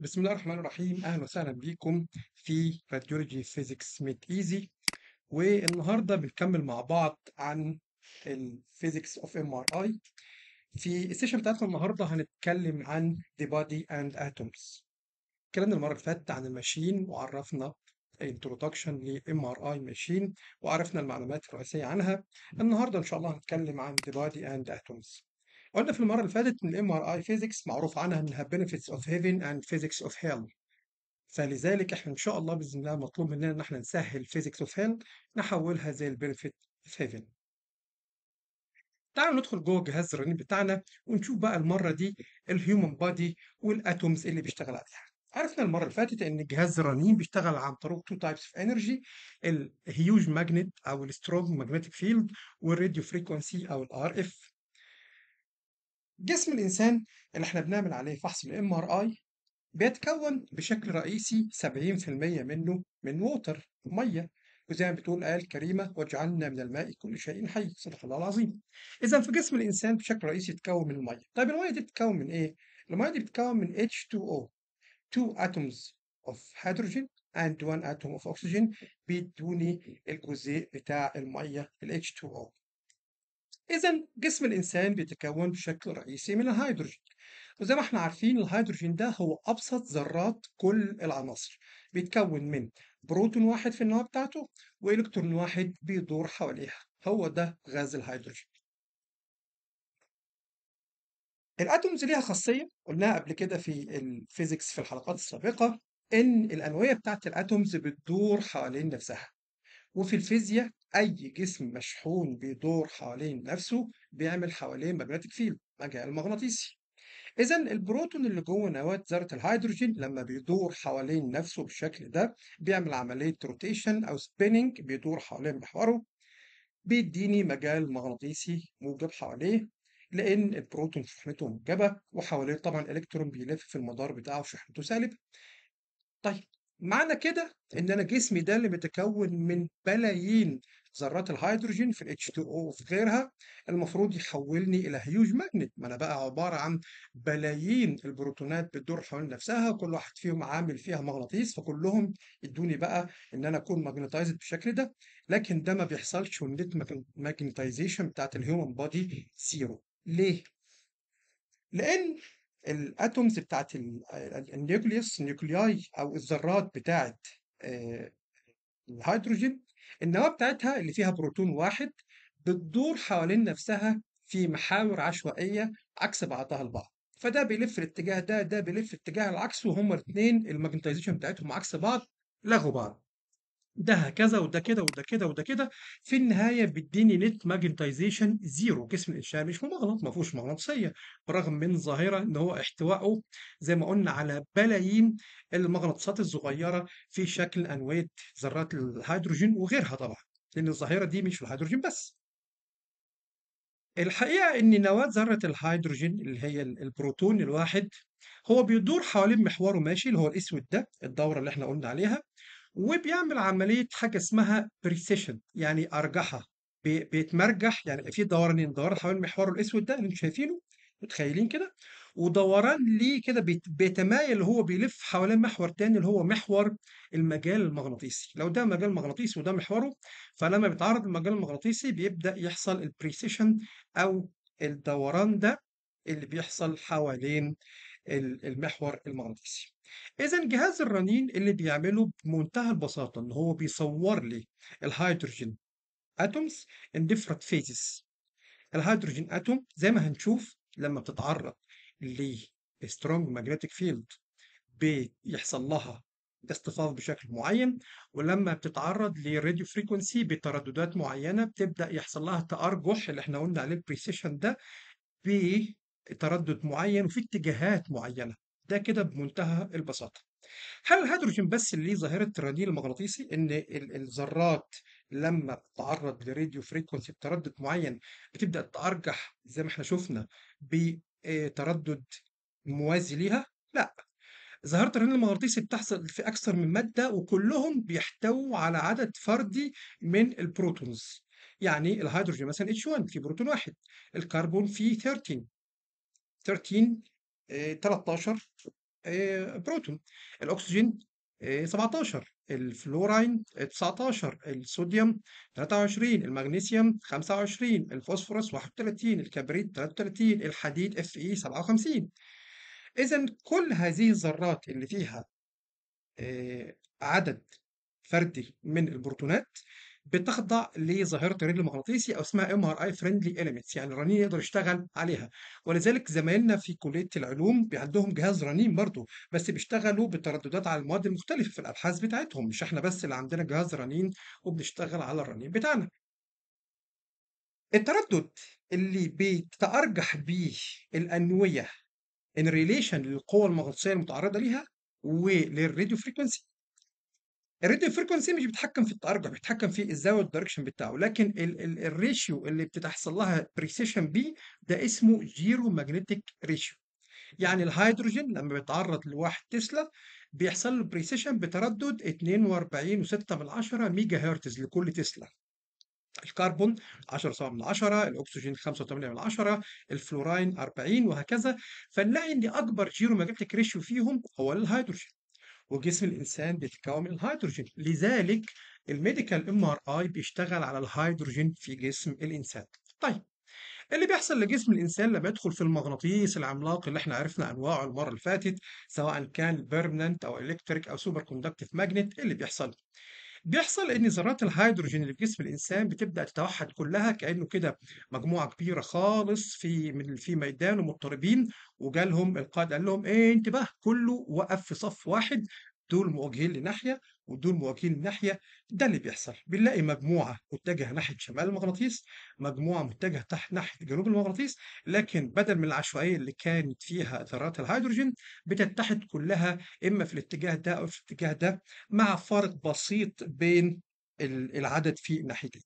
بسم الله الرحمن الرحيم اهلا وسهلا بيكم في راديولوجي فيزيكس ميد ايزي والنهارده بنكمل مع بعض عن الفيزيكس اوف ام ار اي في السيشن بتاعتنا النهارده هنتكلم عن ذا بودي اند اتومز اتكلمنا المره اللي فاتت عن الماشين وعرفنا introduction ار MRI ماشين وعرفنا المعلومات الرئيسيه عنها النهارده ان شاء الله هنتكلم عن ذا بودي اند اتومز قلنا في المرة اللي فاتت إن الام ار اي فيزكس معروف عنها إنها benefits of heaven and physics of هيل فلذلك إحنا إن شاء الله بإذن الله مطلوب مننا إن إحنا نسهل physics of هيل نحولها زي البنفيت of heaven تعالوا ندخل جوه جهاز الرنين بتاعنا ونشوف بقى المرة دي الهيومن بادي والاتومز اللي بيشتغل عليها عرفنا المرة اللي فاتت إن جهاز الرنين بيشتغل عن طريق تو تايبس اوف انرجي الهيوج ماجنت أو السترونج ماجنتيك فيلد والراديو فريكونسي أو الار اف جسم الإنسان اللي إحنا بنعمل عليه فحص الـ MRI بيتكون بشكل رئيسي 70% منه من ووتر مية وزي ما بتقول الآية الكريمة واجعلنا من الماء كل شيء حي صدق الله العظيم إذا في جسم الإنسان بشكل رئيسي بيتكون من المية طيب المية دي بتتكون من إيه؟ المية دي بتتكون من H2O two atoms of hydrogen and one atom of oxygen بيدوني الجزيء بتاع المية ال H2O إذا جسم الإنسان بيتكون بشكل رئيسي من الهيدروجين وزي ما احنا عارفين الهيدروجين ده هو أبسط ذرات كل العناصر بيتكون من بروتون واحد في النواة بتاعته وإلكترون واحد بيدور حواليها هو ده غاز الهيدروجين الاتومز ليها خاصيه قلناها قبل كده في الفيزيكس في الحلقات السابقه ان الانويه بتاعه الاتومز بتدور حوالين نفسها وفي الفيزياء أي جسم مشحون بيدور حوالين نفسه بيعمل حواليه ماجنتيك فيلد مجال مغناطيسي إذا البروتون اللي جوه نواة ذرة الهيدروجين لما بيدور حوالين نفسه بالشكل ده بيعمل عملية روتيشن أو سبيننج بيدور حوالين محوره بيديني مجال مغناطيسي موجب حواليه لأن البروتون شحنته موجبة وحواليه طبعا الكترون بيلف في المدار بتاعه شحنته سالب طيب معنى كده ان انا جسمي ده اللي متكون من بلايين ذرات الهيدروجين في H2O وفي غيرها المفروض يحولني الى هيوج ماجنت ما انا بقى عباره عن بلايين البروتونات بتدور حول نفسها كل واحد فيهم عامل فيها مغناطيس فكلهم يدوني بقى ان انا اكون ماجنتايزد بالشكل ده لكن ده ما بيحصلش والنت ماجنتايزيشن بتاعت الهيومن بودي زيرو ليه؟ لان الاتومز بتاعت النيوكليوس نيوكلياي او الذرات بتاعت آه، الهيدروجين النواه بتاعتها اللي فيها بروتون واحد بتدور حوالين نفسها في محاور عشوائيه عكس بعضها البعض فده بيلف الاتجاه ده ده بيلف الاتجاه العكس وهما الاثنين الماجنتيزيشن بتاعتهم عكس بعض لغوا بعض ده هكذا وده كده وده كده وده كده في النهايه بيديني نت ماجنتايزيشن زيرو جسم الانشاء مش مغلط ما فيهوش مغناطيسيه برغم من ظاهره ان هو احتوائه زي ما قلنا على بلايين المغناطيسات الصغيره في شكل انويه ذرات الهيدروجين وغيرها طبعا لان الظاهره دي مش في الهيدروجين بس الحقيقه ان نواه ذره الهيدروجين اللي هي البروتون الواحد هو بيدور حوالين محوره ماشي اللي هو الاسود ده الدوره اللي احنا قلنا عليها وبيعمل عمليه حاجه اسمها بريسيشن يعني ارجحه بيتمرجح يعني في دورانين دوران حوالين محوره الاسود ده اللي انتم شايفينه متخيلين كده ودوران ليه كده بيتمايل هو بيلف حوالين محور تاني اللي هو محور المجال المغناطيسي لو ده مجال مغناطيسي وده محوره فلما بيتعرض المجال المغناطيسي بيبدا يحصل البريسيشن او الدوران ده اللي بيحصل حوالين المحور المغناطيسي اذا جهاز الرنين اللي بيعمله بمنتهى البساطه ان هو بيصور لي الهيدروجين اتومز ان ديفرنت فيزز الهيدروجين اتوم زي ما هنشوف لما بتتعرض لسترونج ماجنتيك فيلد بيحصل لها اصطفاف بشكل معين ولما بتتعرض لراديو فريكونسي بترددات معينه بتبدا يحصل لها تارجح اللي احنا قلنا عليه البريسيشن ده تردد معين وفي اتجاهات معينه ده كده بمنتهى البساطه هل الهيدروجين بس اللي ليه ظاهره الرنين المغناطيسي ان الذرات لما بتتعرض لراديو فريكونسي بتردد معين بتبدا تارجح زي ما احنا شفنا بتردد آه، موازي ليها لا ظاهرة الرنين المغناطيسي بتحصل في أكثر من مادة وكلهم بيحتووا على عدد فردي من البروتونز يعني الهيدروجين مثلا H1 في بروتون واحد الكربون فيه 13 13 13 آه، آه، بروتون الاكسجين 17 الفلورين 19 الصوديوم 23 المغنيسيوم 25 الفوسفورس 31 الكبريت 33 الحديد اف اي 57 اذا كل هذه الذرات اللي فيها آه، عدد فردي من البروتونات بتخضع لظاهره الرنين المغناطيسي او اسمها ام ار اي فريندلي اليمنتس يعني الرنين يقدر يشتغل عليها ولذلك زمايلنا في كليه العلوم عندهم جهاز رنين برضه بس بيشتغلوا بترددات على المواد المختلفه في الابحاث بتاعتهم مش احنا بس اللي عندنا جهاز رنين وبنشتغل على الرنين بتاعنا التردد اللي بتتارجح بيه الأنوية ان ريليشن للقوة المغناطيسية المتعرضة ليها وللراديو فريكونسي الراديو فريكونسي مش بيتحكم في التارجع بيتحكم في الزاويه والدايركشن بتاعه لكن الريشيو اللي بتتحصل لها بريسيشن بي ده اسمه جيرو ماجنتيك ريشيو يعني الهيدروجين لما بيتعرض لواحد تسلا بيحصل له بريسيشن بتردد 42.6 ميجا هرتز لكل تسلا الكربون 10 سبعة من 10 الاكسجين 5 و من 10 الفلوراين 40 وهكذا فنلاقي ان اكبر جيرو ماجنتيك ريشيو فيهم هو الهيدروجين وجسم الانسان بيتكون من الهيدروجين لذلك الميديكال ام ار اي بيشتغل على الهيدروجين في جسم الانسان طيب اللي بيحصل لجسم الانسان لما يدخل في المغناطيس العملاق اللي احنا عرفنا انواعه المره اللي فاتت سواء كان بيرمننت او الكتريك او سوبر كوندكتيف ماجنت اللي بيحصل بيحصل ان ذرات الهيدروجين اللي في جسم الانسان بتبدا تتوحد كلها كانه كده مجموعه كبيره خالص في من في ميدان ومضطربين وجالهم القائد قال لهم ايه انتبه كله وقف في صف واحد دول مواجهين لناحيه ودول مواجهين لناحيه ده اللي بيحصل بنلاقي مجموعه متجهه ناحيه شمال المغناطيس مجموعه متجهه تحت ناحيه جنوب المغناطيس لكن بدل من العشوائيه اللي كانت فيها ذرات الهيدروجين بتتحد كلها اما في الاتجاه ده او في الاتجاه ده مع فارق بسيط بين العدد في الناحيتين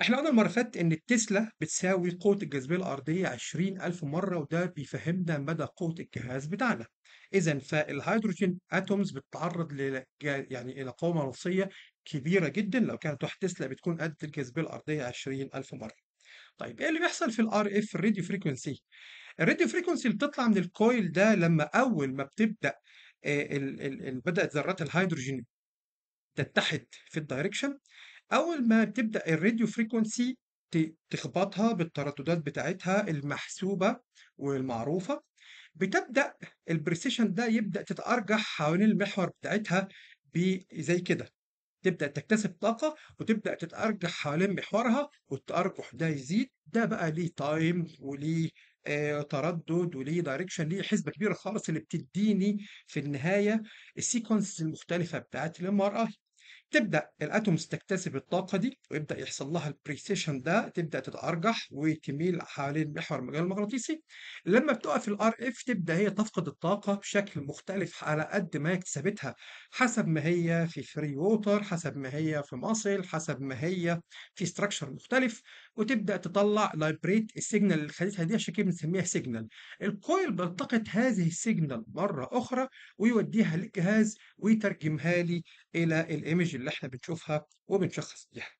احنا قلنا المره فاتت ان التسلا بتساوي قوه الجاذبيه الارضيه 20000 مره وده بيفهمنا مدى قوه الجهاز بتاعنا إذا فالهيدروجين اتومز بتتعرض ل يعني إلى قوة مناطيسية كبيرة جدا لو كانت واحد تسلا بتكون قد الجاذبية الأرضية 20000 مرة. طيب ايه اللي بيحصل في الار اف الراديو فريكونسي؟ الراديو فريكونسي اللي بتطلع من الكويل ده لما اول ما بتبدا آه، بدات ذرات الهيدروجين تتحد في الدايركشن اول ما بتبدا الراديو فريكونسي تخبطها بالترددات بتاعتها المحسوبه والمعروفه بتبدا البريسيشن ده يبدا تتارجح حوالين المحور بتاعتها زي كده تبدا تكتسب طاقه وتبدا تتارجح حوالين محورها والتارجح ده يزيد ده بقى ليه تايم وليه آه، تردد وليه دايركشن ليه حسبه كبيره خالص اللي بتديني في النهايه السيكونس المختلفه بتاعت الام ار اي تبدا الاتومز تكتسب الطاقه دي ويبدا يحصل لها البريسيشن ده تبدا تتارجح وتميل حوالين محور المجال المغناطيسي لما بتقف الار اف تبدا هي تفقد الطاقه بشكل مختلف على قد ما اكتسبتها حسب ما هي في فري ووتر حسب ما هي في ماسل حسب ما هي في ستراكشر مختلف وتبدا تطلع لايبريت السيجنال اللي خدتها دي عشان كده بنسميها سيجنال الكويل بيلتقط هذه السيجنال مره اخرى ويوديها للجهاز ويترجمها لي الى الايمج النتائج اللي احنا بنشوفها وبنشخص بيها.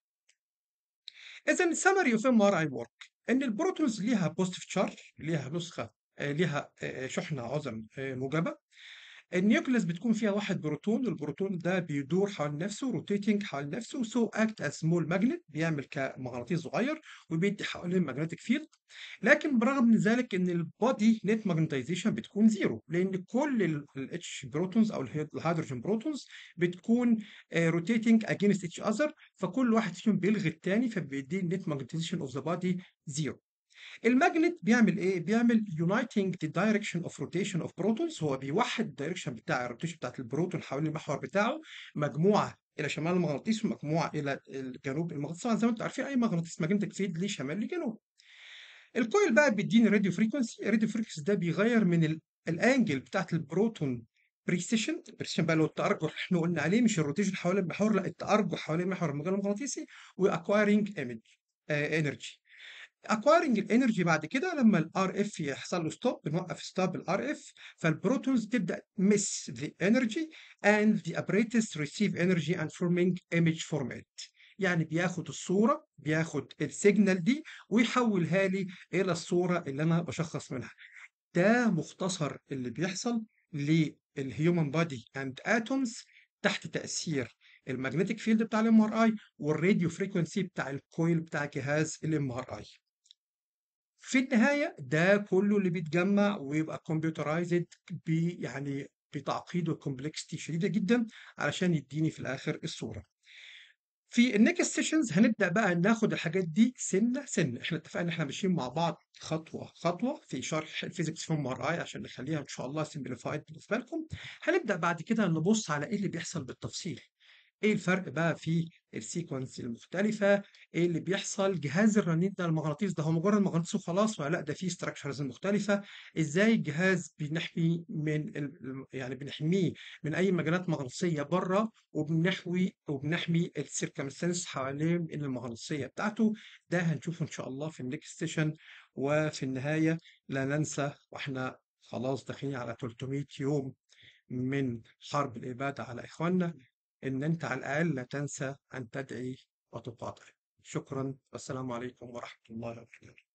اذا اوف ام ار اي ورك ان البروتونز ليها بوزيتيف تشارج ليها نسخه آه، ليها آه، شحنه عظم آه، موجبه النيوكليس بتكون فيها واحد بروتون البروتون ده بيدور حول نفسه روتيتنج حول نفسه سو اكت از سمول ماجنت بيعمل كمغناطيس صغير وبيدي حواليه ماجنتيك فيلد لكن برغم من ذلك ان البادي نت ماجنتيزيشن بتكون زيرو لان كل الاتش بروتونز او الهيدروجين بروتونز بتكون روتيتنج اجينست اتش اذر فكل واحد فيهم بيلغي الثاني فبيدي نت ماجنتيزيشن اوف ذا بادي زيرو الماجنت بيعمل ايه؟ بيعمل يونايتنج ذا دايركشن اوف روتيشن اوف بروتونز هو بيوحد الدايركشن بتاع الروتيشن بتاعت البروتون حوالين المحور بتاعه مجموعه الى شمال المغناطيس ومجموعه الى الجنوب المغناطيس طبعا زي ما انتم عارفين اي مغناطيس ماجنتك فيد ليه شمال لجنوب الكويل بقى بيديني راديو فريكونسي الراديو فريكونسي ده بيغير من الانجل بتاعت البروتون بريسيشن بريسيشن بقى اللي هو التارجح اللي احنا قلنا عليه مش الروتيشن حوالين المحور لا التارجح حوالين المحور المجال المغناطيسي واكوايرنج ايمج انرجي اكوايرنج الانرجي بعد كده لما الار اف يحصل له ستوب بنوقف ستوب الار اف فالبروتونز تبدا مس ذا انرجي اند ذا ابريتس ريسيف انرجي اند فورمينج ايمج فورمات يعني بياخد الصوره بياخد السيجنال دي ويحولها لي الى الصوره اللي انا بشخص منها ده مختصر اللي بيحصل للهيومن بادي اند اتومز تحت تاثير الماجنتيك فيلد بتاع الام ار اي والراديو فريكونسي بتاع الكويل بتاع جهاز الام ار اي في النهاية ده كله اللي بيتجمع ويبقى كمبيوترايزد بي يعني بتعقيد وكومبلكستي شديدة جدا علشان يديني في الآخر الصورة. في النكست سيشنز هنبدأ بقى ناخد الحاجات دي سنة سنة، احنا اتفقنا احنا ماشيين مع بعض خطوة خطوة في شرح الفيزيكس في ام عشان نخليها ان شاء الله سمبليفايد بالنسبة لكم. هنبدأ بعد كده نبص على ايه اللي بيحصل بالتفصيل. ايه الفرق بقى في السيكونس المختلفه ايه اللي بيحصل جهاز الرنين ده المغناطيس ده هو مجرد مغناطيس وخلاص ولا لا ده فيه ستراكشرز مختلفه ازاي الجهاز بنحمي من يعني بنحميه من اي مجالات مغناطيسيه بره وبنحوي وبنحمي السيركمستانس حواليه من المغناطيسيه بتاعته ده هنشوفه ان شاء الله في النكست سيشن وفي النهايه لا ننسى واحنا خلاص داخلين على 300 يوم من حرب الاباده على اخواننا ان انت على الاقل لا تنسى ان تدعي وتقاطع شكرا والسلام عليكم ورحمه الله وبركاته